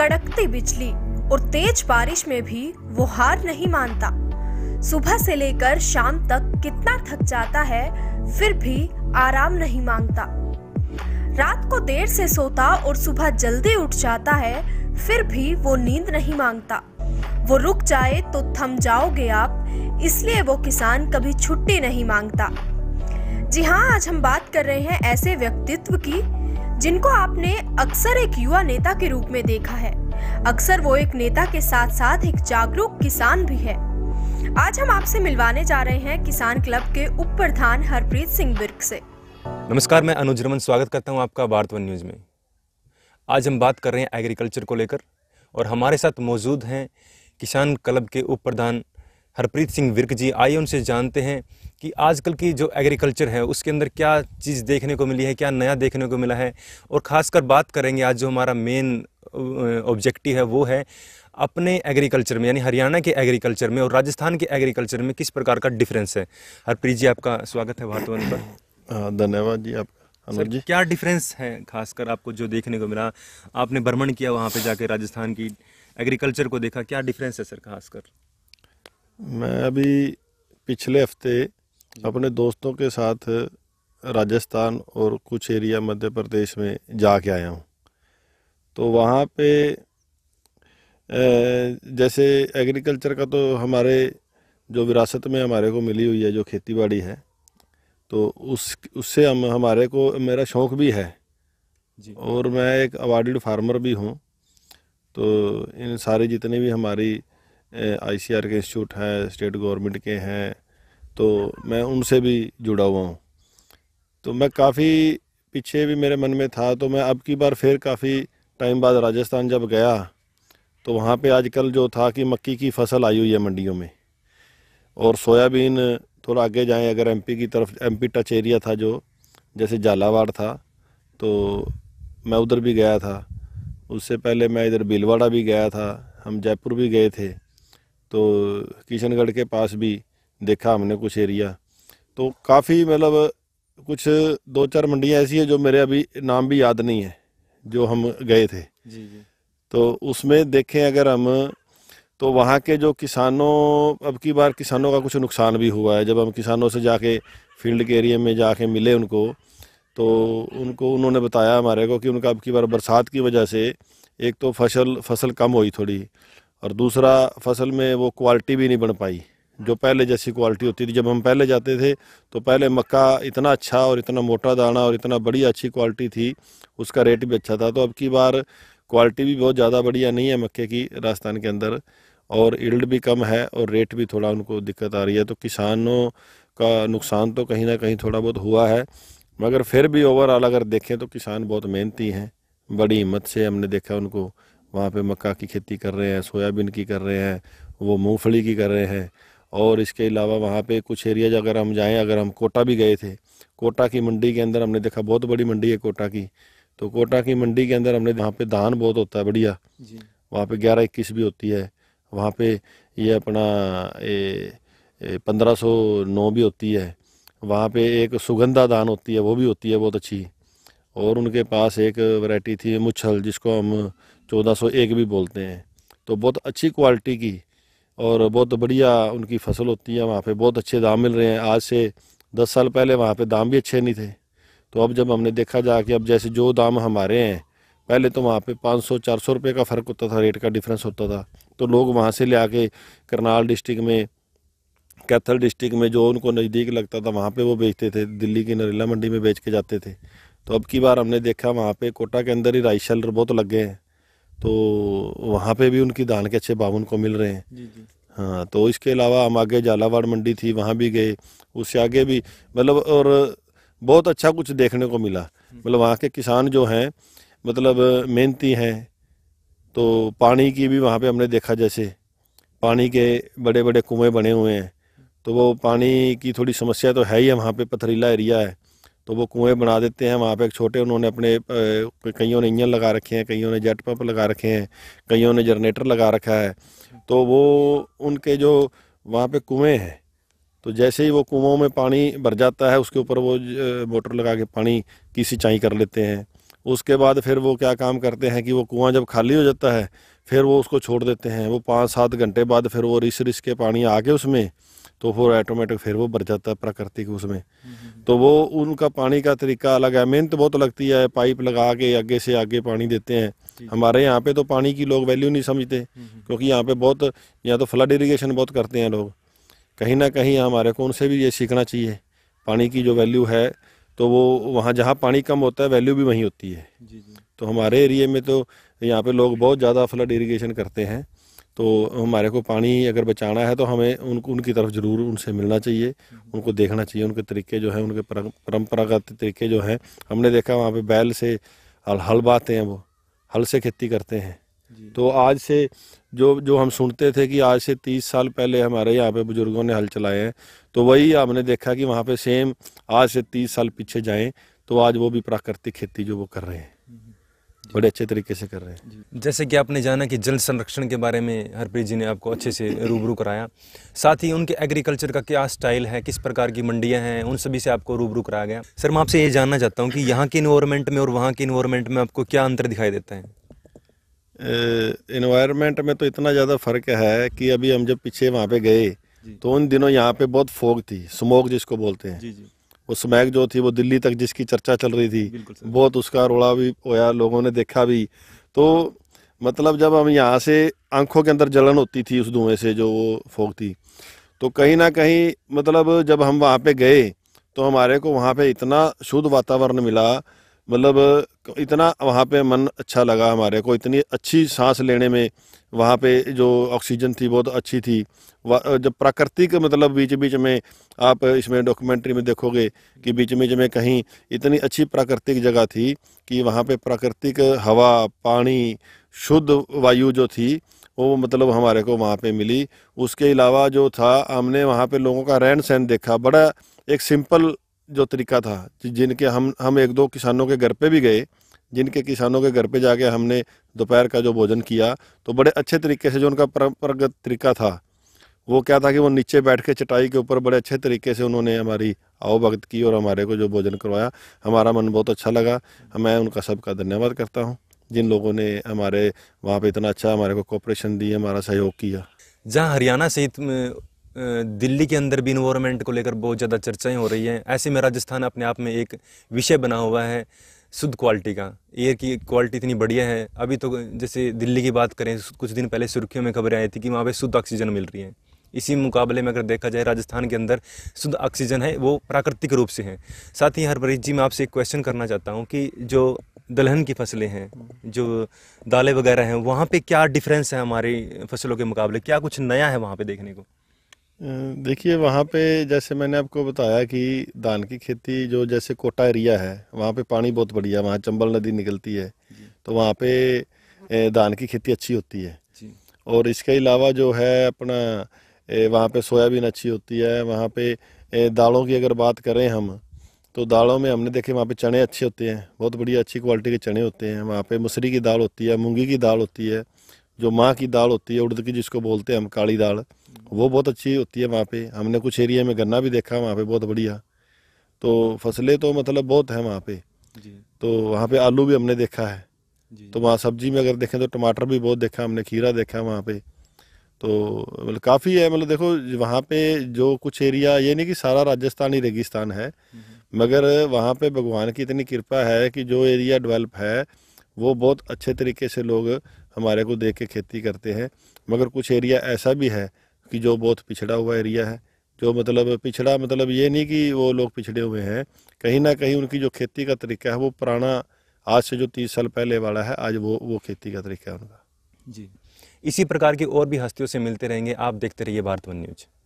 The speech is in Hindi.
कड़कती बिजली और तेज बारिश में भी वो हार नहीं मानता सुबह से लेकर शाम तक कितना थक जाता है फिर भी आराम नहीं मांगता रात को देर से सोता और सुबह जल्दी उठ जाता है फिर भी वो नींद नहीं मांगता वो रुक जाए तो थम जाओगे आप इसलिए वो किसान कभी छुट्टी नहीं मांगता जी हाँ आज हम बात कर रहे हैं ऐसे व्यक्तित्व की जिनको आपने अक्सर एक युवा नेता के रूप में देखा है अक्सर वो एक नेता के साथ साथ एक जागरूक किसान भी है आज हम आपसे मिलवाने जा रहे हैं किसान क्लब के उप प्रधान हरप्रीत सिंह बिर्क से नमस्कार मैं अनुज रमन स्वागत करता हूं आपका भारत वन न्यूज में आज हम बात कर रहे हैं एग्रीकल्चर को लेकर और हमारे साथ मौजूद हैं किसान क्लब के उप प्रधान हरप्रीत सिंह विर्क जी आइए उनसे जानते हैं कि आजकल की जो एग्रीकल्चर है उसके अंदर क्या चीज़ देखने को मिली है क्या नया देखने को मिला है और ख़ासकर बात करेंगे आज जो हमारा मेन ऑब्जेक्टिव है वो है अपने एग्रीकल्चर में यानी हरियाणा के एग्रीकल्चर में और राजस्थान के एग्रीकल्चर में किस प्रकार का डिफरेंस है हरप्रीत जी आपका स्वागत है भारतवन पर धन्यवाद जी आप सर, जी क्या डिफरेंस है खासकर आपको जो देखने को मिला आपने भ्रमण किया वहाँ पे जाके राजस्थान की एग्रीकल्चर को देखा क्या डिफरेंस है सर खासकर मैं अभी पिछले हफ्ते अपने दोस्तों के साथ राजस्थान और कुछ एरिया मध्य प्रदेश में जा के आया हूँ तो वहाँ पे जैसे एग्रीकल्चर का तो हमारे जो विरासत में हमारे को मिली हुई है जो खेती बाड़ी है तो उस उससे हम हमारे को मेरा शौक़ भी है जी। और मैं एक अवार्डेड फार्मर भी हूँ तो इन सारे जितने भी हमारी आईसीआर के इंस्टीट्यूट हैं स्टेट गवर्नमेंट के हैं तो मैं उनसे भी जुड़ा हुआ हूँ तो मैं काफ़ी पीछे भी मेरे मन में था तो मैं अब की बार फिर काफ़ी टाइम बाद राजस्थान जब गया तो वहाँ पे आजकल जो था कि मक्की की फसल आई हुई है मंडियों में और सोयाबीन थोड़ा आगे जाएं अगर एमपी की तरफ एमपी टच एरिया था जो जैसे झालावाड़ था तो मैं उधर भी गया था उससे पहले मैं इधर भीलवाड़ा भी गया था हम जयपुर भी गए थे तो किशनगढ़ के पास भी देखा हमने कुछ एरिया तो काफ़ी मतलब कुछ दो चार मंडियाँ ऐसी हैं जो मेरे अभी नाम भी याद नहीं है जो हम गए थे जी जी तो उसमें देखें अगर हम तो वहाँ के जो किसानों अब की बार किसानों का कुछ नुकसान भी हुआ है जब हम किसानों से जाके फील्ड के एरिया में जाके मिले उनको तो उनको उन्होंने बताया हमारे को कि उनका अब की बार बरसात की वजह से एक तो फसल फसल कम हुई थोड़ी और दूसरा फसल में वो क्वालिटी भी नहीं बन पाई जो पहले जैसी क्वालिटी होती थी जब हम पहले जाते थे तो पहले मक्का इतना अच्छा और इतना मोटा दाना और इतना बढ़िया अच्छी क्वालिटी थी उसका रेट भी अच्छा था तो अब की बार क्वालिटी भी बहुत ज़्यादा बढ़िया नहीं है मक्के की राजस्थान के अंदर और इल्ड भी कम है और रेट भी थोड़ा उनको दिक्कत आ रही है तो किसानों का नुकसान तो कहीं ना कहीं थोड़ा बहुत हुआ है मगर फिर भी ओवरऑल अगर देखें तो किसान बहुत मेहनती हैं बड़ी हिम्मत से हमने देखा उनको वहाँ पे मक्का की खेती कर रहे हैं सोयाबीन की कर रहे हैं वो मूंगफली की कर रहे हैं और इसके अलावा वहाँ पे कुछ एरियाज अगर हम जाएं अगर हम कोटा भी गए थे कोटा की मंडी के अंदर हमने देखा बहुत बड़ी मंडी है कोटा की तो कोटा की मंडी के अंदर हमने वहाँ पे धान बहुत होता है बढ़िया वहाँ पे ग्यारह इक्कीस भी होती है वहाँ पे ये अपना पंद्रह सौ नौ भी होती है वहाँ पे एक सुगंधा धान होती है वो भी होती है बहुत अच्छी और उनके पास एक वैरायटी थी मुच्छल जिसको हम चौदह सौ एक भी बोलते हैं तो बहुत अच्छी क्वालिटी की और बहुत बढ़िया उनकी फसल होती है वहाँ पे बहुत अच्छे दाम मिल रहे हैं आज से दस साल पहले वहाँ पे दाम भी अच्छे नहीं थे तो अब जब हमने देखा जा कि अब जैसे जो दाम हमारे हैं पहले तो वहाँ पे 500 400 रुपये का फ़र्क होता था रेट का डिफरेंस होता था तो लोग वहाँ से ले आके करनाल डिस्ट्रिक्ट में कैथल डिस्ट्रिक्ट में जो उनको नज़दीक लगता था वहाँ पर वो बेचते थे दिल्ली की नरेला मंडी में बेच के जाते थे तो अब की बार हमने देखा वहाँ पर कोटा के अंदर ही राइस सेलर बहुत लग गए हैं तो वहाँ पे भी उनकी धान के अच्छे भाव उनको मिल रहे हैं जी जी हाँ तो इसके अलावा हम आगे झालावाड़ मंडी थी वहाँ भी गए उससे आगे भी मतलब और बहुत अच्छा कुछ देखने को मिला मतलब वहाँ के किसान जो हैं मतलब मेहनती हैं तो पानी की भी वहाँ पे हमने देखा जैसे पानी के बड़े बड़े कुएँ बने हुए हैं तो वो पानी की थोड़ी समस्या तो है ही है वहाँ पर पथरीला एरिया है तो वो कुएं बना देते हैं वहाँ पे एक छोटे उन्होंने अपने कईयों ने इंजन लगा रखे हैं कईयों ने जेट पंप लगा रखे हैं कईयों ने जनरेटर लगा रखा है तो वो उनके जो वहाँ पे कुएं हैं तो जैसे ही वो कुओं में पानी भर जाता है उसके ऊपर वो मोटर लगा के पानी की सिंचाई कर लेते हैं उसके बाद फिर वो क्या काम करते हैं कि वो कुआँ जब खाली हो जाता है फिर वो उसको छोड़ देते हैं वो पाँच सात घंटे बाद फिर वो रिस रिस के पानी आके उसमें तो फिर ऑटोमेटिक फिर वो भर जाता है प्राकृतिक उसमें तो वो उनका पानी का तरीका अलग है मेहनत तो बहुत लगती है पाइप लगा के आगे से आगे पानी देते हैं हमारे यहाँ पे तो पानी की लोग वैल्यू नहीं समझते हम्म, हम्म। क्योंकि यहाँ पे बहुत यहाँ तो फ्लड इरीगेशन बहुत करते हैं लोग कहीं ना कहीं हमारे को उनसे भी ये सीखना चाहिए पानी की जो वैल्यू है तो वो वहाँ जहाँ पानी कम होता है वैल्यू भी वहीं होती है तो हमारे एरिए में तो यहाँ पे लोग बहुत ज़्यादा फ्लड इरिगेशन करते हैं तो हमारे को पानी अगर बचाना है तो हमें उनको उनकी तरफ ज़रूर उनसे मिलना चाहिए उनको देखना चाहिए उनके तरीके जो हैं उनके परंपरागत तरीके जो हैं हमने देखा वहाँ पे बैल से हल हल बाते हैं वो हल से खेती करते हैं तो आज से जो जो हम सुनते थे कि आज से तीस साल पहले हमारे यहाँ पे बुजुर्गों ने हल चलाए हैं तो वही हमने देखा कि वहाँ पे सेम आज से तीस साल पीछे जाएं तो आज वो भी प्राकृतिक खेती जो वो कर रहे हैं बड़े अच्छे तरीके से कर रहे हैं जैसे कि आपने जाना कि जल संरक्षण के बारे में हरप्रीत जी ने आपको अच्छे से रूबरू कराया साथ ही उनके एग्रीकल्चर का क्या स्टाइल है किस प्रकार की मंडियां हैं उन सभी से आपको रूबरू कराया गया सर मैं आपसे ये जानना चाहता हूँ कि यहाँ के इन्वायरमेंट में और वहाँ के इन्वायरमेंट में आपको क्या अंतर दिखाई देता है इन्वायरमेंट में तो इतना ज़्यादा फ़र्क है कि अभी हम जब पीछे वहाँ पे गए तो उन दिनों यहाँ पे बहुत फोग थी स्मोक जिसको बोलते हैं जी जी वो स्मैक जो थी वो दिल्ली तक जिसकी चर्चा चल रही थी बहुत उसका रोड़ा भी होया लोगों ने देखा भी तो हाँ। मतलब जब हम यहाँ से आंखों के अंदर जलन होती थी उस धुएं से जो वो फोक थी तो कहीं ना कहीं मतलब जब हम वहाँ पे गए तो हमारे को वहाँ पे इतना शुद्ध वातावरण मिला मतलब इतना वहाँ पे मन अच्छा लगा हमारे को इतनी अच्छी सांस लेने में वहाँ पे जो ऑक्सीजन थी बहुत अच्छी थी जब प्राकृतिक मतलब बीच बीच में आप इसमें डॉक्यूमेंट्री में देखोगे कि बीच बीच में कहीं इतनी अच्छी प्राकृतिक जगह थी कि वहाँ पे प्राकृतिक हवा पानी शुद्ध वायु जो थी वो मतलब हमारे को वहाँ पे मिली उसके अलावा जो था हमने वहाँ पे लोगों का रहन सहन देखा बड़ा एक सिंपल जो तरीका था जिनके हम हम एक दो किसानों के घर पे भी गए जिनके किसानों के घर पे जाके हमने दोपहर का जो भोजन किया तो बड़े अच्छे तरीके से जो उनका परंपरागत तरीका था वो क्या था कि वो नीचे बैठ के चटाई के ऊपर बड़े अच्छे तरीके से उन्होंने हमारी आवभगत की और हमारे को जो भोजन करवाया हमारा मन बहुत अच्छा लगा मैं उनका सबका धन्यवाद करता हूँ जिन लोगों ने हमारे वहाँ पे इतना अच्छा हमारे को कॉपरेशन दी हमारा सहयोग किया जहाँ हरियाणा सहित दिल्ली के अंदर भी इन्वायरमेंट को लेकर बहुत ज़्यादा चर्चाएं हो रही हैं ऐसे में राजस्थान अपने आप में एक विषय बना हुआ है शुद्ध क्वालिटी का एयर की क्वालिटी इतनी बढ़िया है अभी तो जैसे दिल्ली की बात करें कुछ दिन पहले सुर्खियों में खबरें आई थी कि वहाँ पर शुद्ध ऑक्सीजन मिल रही है इसी मुकाबले में अगर देखा जाए राजस्थान के अंदर शुद्ध ऑक्सीजन है वो प्राकृतिक रूप से है साथ ही हरप्रीत जी मैं आपसे एक क्वेश्चन करना चाहता हूँ कि जो दलहन की फसलें हैं जो दालें वगैरह हैं वहाँ पे क्या डिफरेंस है हमारी फसलों के मुकाबले क्या कुछ नया है वहाँ पे देखने को देखिए वहाँ पे जैसे मैंने आपको बताया कि धान की खेती जो जैसे कोटा एरिया है वहाँ पे पानी बहुत बढ़िया वहाँ चंबल नदी निकलती है तो वहाँ पे धान की खेती अच्छी होती है और इसके अलावा जो है अपना वहाँ पे सोयाबीन अच्छी होती है वहाँ पे दालों की अगर बात करें हम तो दालों में हमने देखे वहाँ पे चने अच्छे होते हैं बहुत बढ़िया अच्छी क्वालिटी के चने होते हैं वहाँ पे मसरी की दाल होती है मूंगी की दाल होती है जो माँ की दाल होती है उड़द की जिसको बोलते हैं हम काली दाल वो बहुत अच्छी होती है वहाँ पे हमने कुछ एरिया में गन्ना भी देखा वहाँ पे बहुत बढ़िया तो फसलें तो मतलब बहुत है वहाँ पे तो वहाँ पे आलू भी हमने देखा है तो वहाँ सब्जी में अगर देखें तो टमाटर भी बहुत देखा हमने खीरा देखा वहाँ पे तो मतलब काफ़ी है मतलब देखो वहाँ पे जो कुछ एरिया ये नहीं कि सारा राजस्थान ही रेगिस्तान है हम्म, हम्म। मगर वहाँ पे भगवान की इतनी कृपा है कि जो एरिया डेवलप है वो बहुत अच्छे तरीके से लोग हमारे को देख के खेती करते हैं मगर कुछ एरिया ऐसा भी है कि जो बहुत पिछड़ा हुआ एरिया है जो मतलब पिछड़ा मतलब ये नहीं कि वो लोग पिछड़े हुए हैं कहीं ना कहीं उनकी जो खेती का तरीका है वो पुराना आज से जो तीस साल पहले वाला है आज वो वो खेती का तरीका है उनका जी इसी प्रकार की और भी हस्तियों से मिलते रहेंगे आप देखते रहिए भारत वन न्यूज़